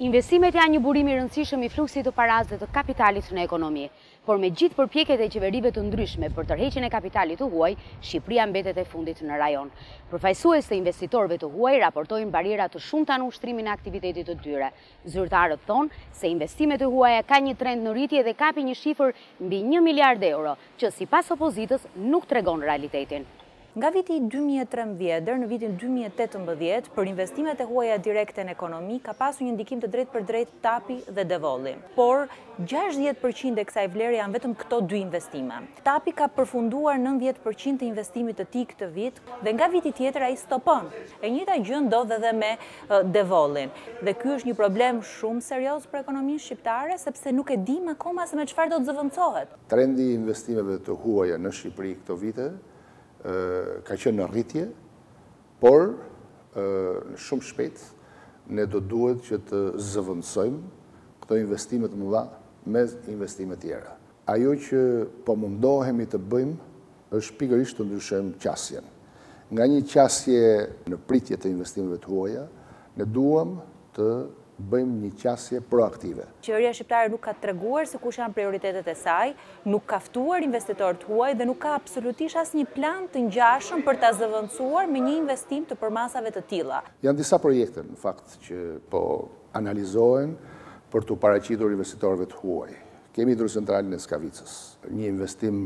Investimet janë një burimi rëndësishëm i fluksit të paraz dhe të kapitalit në ekonomi, por me gjithë përpjeket e qeverive të ndryshme për tërheqin e kapitalit të huaj, Shqipria mbetet e fundit në rajon. Përfajsues të investitorve të huaj raportojnë barira të shumë të anushtrimin e aktivitetit të dyre. Zyrtarët thonë se investimet të huaj ka një trend në rritje dhe kapi një shifër mbi 1 e euro, që si pas opozitës nuk tregon realitetin. Nga viti 2013 dhe në vitin 2018, për investimet e huaja direkte në ekonomi, ka pasu një ndikim të drejt për drejt tapi dhe devolli. Por, 60% e kësa i vleri janë vetëm këto dy investime. Tapi ka përfunduar 90% të investimit të ti këtë vit, dhe nga viti tjetër a i stopon. E njëta gjënë do dhe dhe me devollin. Dhe kjo është një problem shumë serios për ekonomin shqiptare, sepse nuk e di më koma se me qëfar do të zëvëndsohet. Trendi investimeve të huaja në Shqipëri këto vite, ka qenë në rritje, por në shumë shpejt ne do duhet që të zëvëndësojmë këto investimet më dha me investimet tjera. Ajo që po mundohemi të bëjmë është pikërisht të ndryshojmë qasjen. Nga një qasje në pritje të investimeve të huaja, ne duham të bëjmë një qasje proaktive. Qeveria Shqiptare nuk ka të reguar se ku shanë prioritetet e saj, nuk kaftuar investitorët huaj dhe nuk ka absolutisht asë një plan të njashëm për të zëvëndsuar me një investim të përmasave të tila. Janë disa projekte në fakt që po analizohen për të paracitur investitorëve të huaj. Kemi hidrocentralin e Skavicës, një investim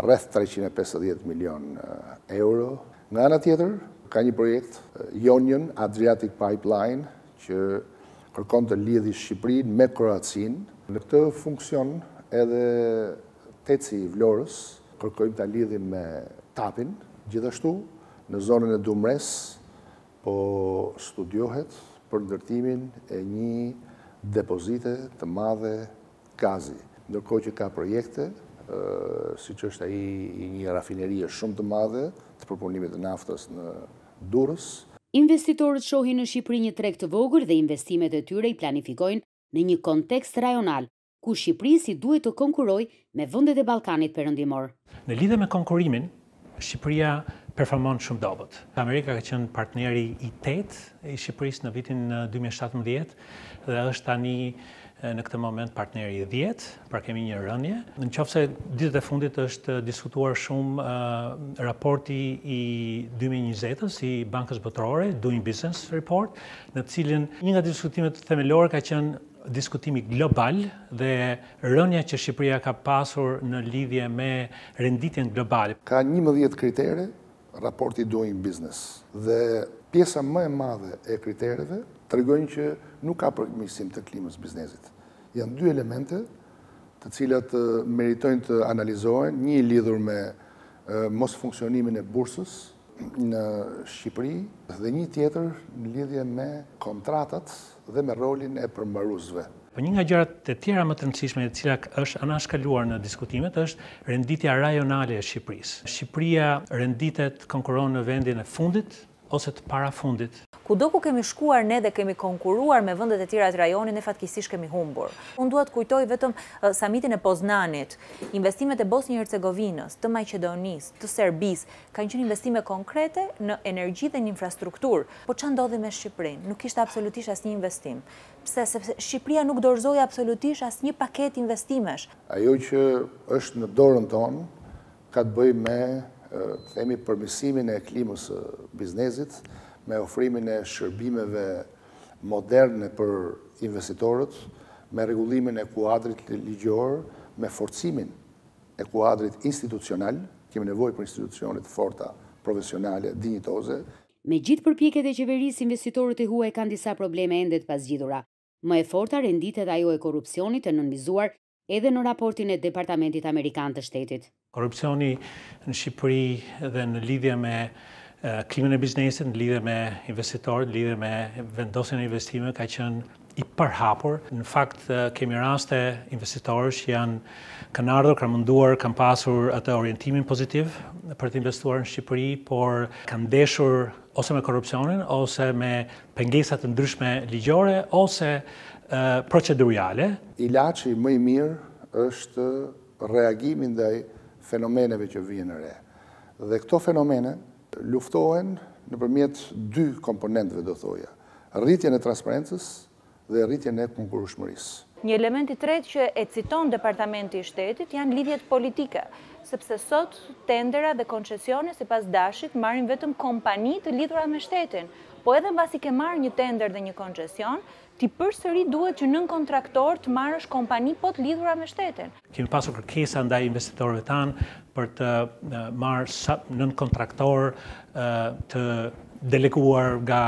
rreth 350 milion eh, euro. Nga nga tjetër, ka një projekt, Jonjen eh, Adriatic Pipeline, që kërkon të lidhi Shqipërinë me Kroacinë. Në këtë funksion edhe teci i Vlorës kërkojmë të lidhim me Tapin, gjithashtu në zonën e Dumres po studiohet për ndërtimin e një depozite të madhe gazi. Ndërko që ka projekte, si që është aji një rafinerie shumë të madhe të përpunimit të naftës në Durës, Investitorët shohin në Shqipëri një treg të vogël dhe investimet e tyre i planifikojnë në një kontekst rajonal, ku Shqipëri si duhet të konkuroj me vëndet e Balkanit përëndimor. Në lidhe me konkurimin, Shqipëria performon shumë dobet. Amerika ka qenë partneri i tëtë i Shqipëris në vitin 2017 dhe është tani një në këtë moment partneri 10, pra kemi një rënje. Në qofë se ditët e fundit është diskutuar shumë raporti i 2020-ës i Bankës Botërore, Doing Business Report, në cilin një nga diskutimet themelore ka qenë diskutimi global dhe rënja që Shqipëria ka pasur në lidhje me renditjen globale. Ka 11 kritere raporti Doing Business dhe pjesa më e madhe e kritereve të regojnë që nuk ka përmisim të klimës biznesit. Janë dy elemente të cilat meritojnë të analizohen, një lidhur me mos funksionimin e bursës në Shqipëri, dhe një tjetër në lidhje me kontratat dhe me rolin e përmbaruzve. Po një nga gjërat e tjera më të rëndësishme e cila është anashkaluar në diskutimet është renditja rajonale e Shqipërisë. Shqipëria renditet konkuron në vendin e fundit ose të parafundit ku do ku kemi shkuar ne dhe kemi konkuruar me vëndet e tira të rajonin, ne fatkisish kemi humbur. Unë duhet kujtoj vetëm samitin e Poznanit, investimet e Bosnjë Hercegovinës, të Majqedonis, të Serbis, ka një investime konkrete në energji dhe një infrastruktur, po që ndodhi me Shqiprin, nuk ishte absolutish as një investim. Pse, sepse Shqipria nuk dorëzoj absolutish as një paket investimesh. Ajo që është në dorën ton, ka të bëj me themi përmisimin e klimës biznesit, me ofrimin e shërbimeve moderne për investitorët, me regullimin e kuadrit ligjor, me forcimin e kuadrit institucional, kemi nevoj për institucionit forta, profesionale, dinjitoze. Me gjithë përpjeket e qeveris, investitorët e huaj kanë disa probleme endet pas gjithura. Më e forta renditet ajo e korupcionit e nënmizuar edhe në raportin e Departamentit Amerikan të shtetit. Korupcioni në Shqipëri dhe në lidhje me klimën e biznesit në lidhe me investitorit, në lidhe me vendosin e investime, ka qenë i përhapur. Në fakt, kemi raste investitorës që janë kanë ardhur, kanë munduar, kanë pasur atë orientimin pozitiv për të investuar në Shqipëri, por kanë deshur ose me korupcionin, ose me pengesat të ndryshme ligjore, ose uh, procedurjale. Ilaci më i mirë është reagimin dhe fenomeneve që vijen në re. Dhe këto fenomene, luftohen në përmjet dy komponentve, do thoja. Rritjen e transparentës dhe rritjen e konkurushmëris. Një element i tret që e citon Departamenti i shtetit janë lidhjet politike, sepse sot tendera dhe koncesione si pas dashit marrin vetëm kompani të lidhura me shtetin, po edhe në basi ke marrë një tender dhe një koncesion, ti përsëri duhet që nën kontraktor të marrësh kompani po të lidhura me shtetin. Kemi pasur kërkesa ndaj investitorëve tanë për të marë nën kontraktor të delikuar nga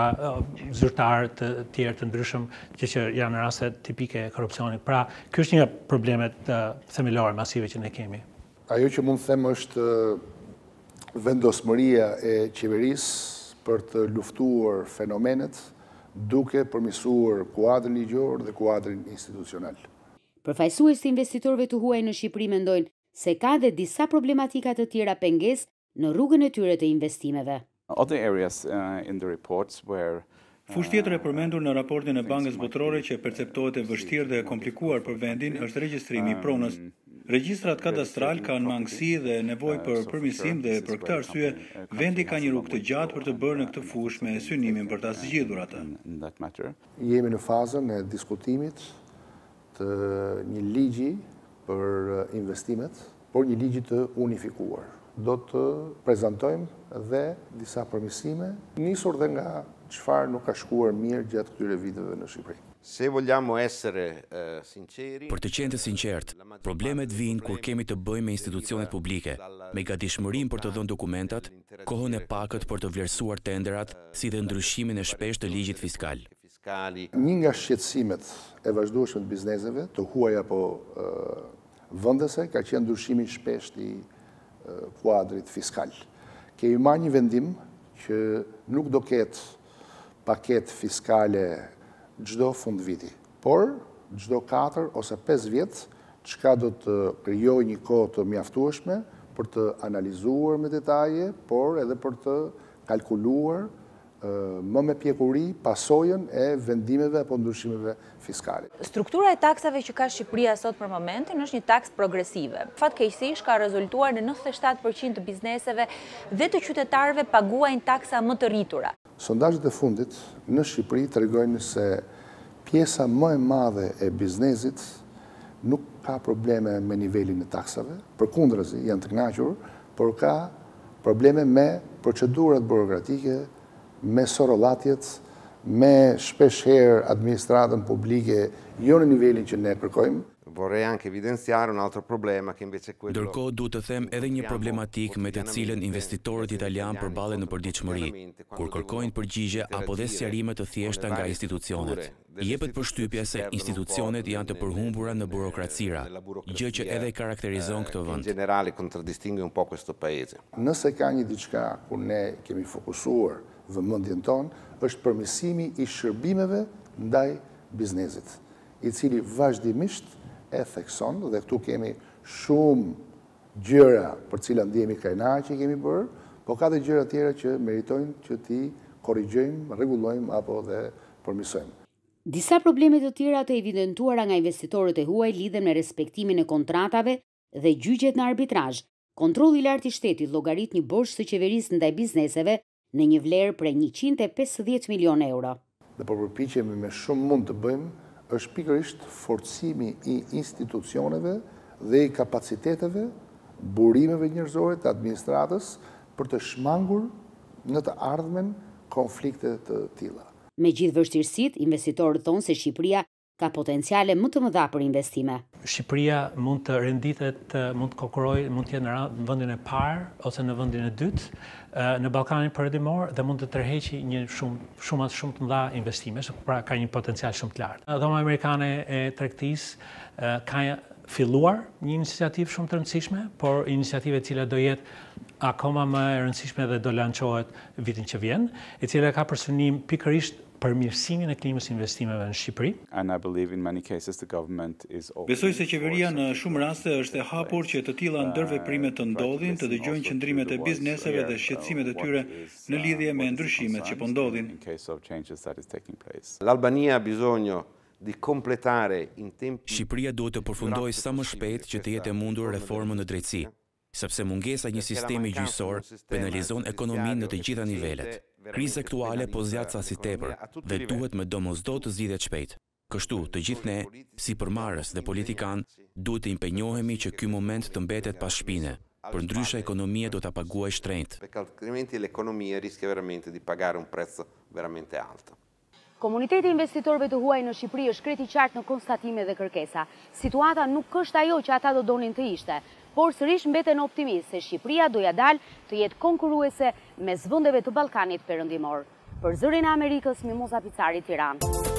zyrtarë të tjerë të ndryshëm që që janë rase tipike korupcionit. Pra, kjo është një problemet themelore masive që ne kemi. Ajo që mund të themë është vendosëmëria e qeverisë për të luftuar fenomenet duke përmisuar kuadrin i gjorë dhe kuadrin institucional. Përfajsu e si investitorve të huaj në Shqipëri mendojnë se ka dhe disa problematikat të tjera penges në rrugën e tyre të investimeve. Other areas uh, in the reports where uh, Fushtjet e përmendur në raportin e Bankës Botërore që perceptohet e vështirë dhe e komplikuar për vendin është regjistrimi i um, pronës. Regjistrat kadastral kanë mangësi dhe nevojë për uh, përmirësim dhe për këtë arsye vendi ka një rrugë të gjatë për të bërë në këtë fushë me synimin për ta zgjidhur atë. Jemi në fazën e diskutimit të një ligji për eh, investimet, por një ligjit të unifikuar. Do të prezentojmë dhe disa përmisime, njësur dhe nga qëfar nuk ka shkuar mirë gjatë këtyre viteve në Shqipëri. Se vogliamo essere eh, sinceri. Për të qenë të sinqert, problemet vijnë kur kemi të bëjmë me institucionet publike, me gatishmërinë për të dhënë dokumentat, kohën e pakët për të vlerësuar tenderat, si dhe ndryshimin e shpesh të ligjit fiskal. Kali. Një nga shqetsimet e vazhdueshme të bizneseve, të huaja apo vendese, ka qenë ndryshimi shpesht i kuadrit fiskal. Kemi ma një vendim që nuk do ketë paket fiskale gjdo fund viti, por gjdo 4 ose 5 vjetë qka do të kryoj një kohë të mjaftueshme për të analizuar me detaje, por edhe për të kalkuluar më me pjekuri pasojen e vendimeve apo ndryshimeve fiskale. Struktura e taksave që ka Shqipëria sot për momentin është një taks progresive. Fatkejsish ka rezultuar në 97% të bizneseve dhe të qytetarve paguajnë taksa më të rritura. Sondajt e fundit në Shqipëri të regojnë se pjesa më e madhe e biznesit nuk ka probleme me nivelin e taksave, për kundrezi janë të knaqurë, por ka probleme me procedurat burokratike, me sorolatjet, me shpesher administratën publike, jo në nivelin që ne kërkojmë. Vorrei anche evidenziare un altro problema che invece quello Dërkohë duhet të them edhe një problematik me të cilën investitorët italian përballen në përditshmëri kur kërkojnë përgjigje apo dhe sqarime të thjeshta nga institucionet. Jepet përshtypja se po institucionet janë të përhumbura në burokracira, gjë që edhe karakterizon këtë eh, vend. Po Nëse ka një diçka ku ne kemi fokusuar, vëmëndjen tonë, është përmisimi i shërbimeve ndaj biznesit, i cili vazhdimisht e thekson, dhe këtu kemi shumë gjëra për cila ndihemi krenar që kemi bërë, po ka dhe gjëra tjera që meritojnë që ti korrigjojmë, rregullojmë apo dhe përmisojmë. Disa probleme të tjera të evidentuara nga investitorët e huaj lidhen me respektimin e kontratave dhe gjyqjet në arbitrazh. Kontrolli i lartë i shtetit llogarit një borxh të qeverisë ndaj bizneseve në një vlerë prej 150 milion euro. Dhe po përpichemi me shumë mund të bëjmë, është pikërisht forcimi i institucioneve dhe i kapaciteteve, burimeve njërzore të administratës për të shmangur në të ardhmen konflikte të tila. Me gjithë vështirësit, investitorët thonë se Shqipëria ka potenciale më të dha për investime. Shqipëria mund të renditet, mund të kokëroj, mund të jetë në vendin e parë ose në vendin e dytë në Ballkanin edhimor, dhe mund të tërheqi një shumë shumë shumë të dha investime, pra ka një potencial shumë të lartë. Dhoma amerikane e tregtisë ka filluar një iniciativë shumë të rëndësishme, por iniciativë e cila do jetë akoma më e rëndësishme dhe do lançohet vitin që vjen, e cila ka përsunim pikërisht përmirësimin e klimës investimeve në Shqipëri. Besoj se qeveria në shumë raste është e hapur që të tilla ndërveprime të uh, ndodhin, të dëgjojnë qëndrimet e bizneseve dhe uh, shqetësimet e tyre në uh, lidhje me ndryshimet që po ndodhin. Shqipëria duhet të përfundojë sa më shpejt që të jetë e mundur reformën në drejtësi, sepse mungesa një sistemi gjyqësor penalizon ekonominë në të gjitha nivelet. Kriza aktuale po zjatë sa si tepër dhe duhet me do të zgjidhet shpejt. Kështu, të gjithë ne, si përmarës dhe politikan, duhet të impenjohemi që ky moment të mbetet pas shpine, për ndrysha ekonomie do të apagua e shtrejnët. Për kërkrimenti e ekonomie riske veramente di pagare un prezë veramente altë. Komuniteti investitorve të huaj në Shqipëri është kreti qartë në konstatime dhe kërkesa. Situata nuk është ajo që ata do donin të ishte, por sërish mbeten optimisë se Shqipria doja dalë të jetë konkuruese me zvëndeve të Balkanit përëndimor. Për zërin e Amerikës, Mimoza Picari, Tiranë.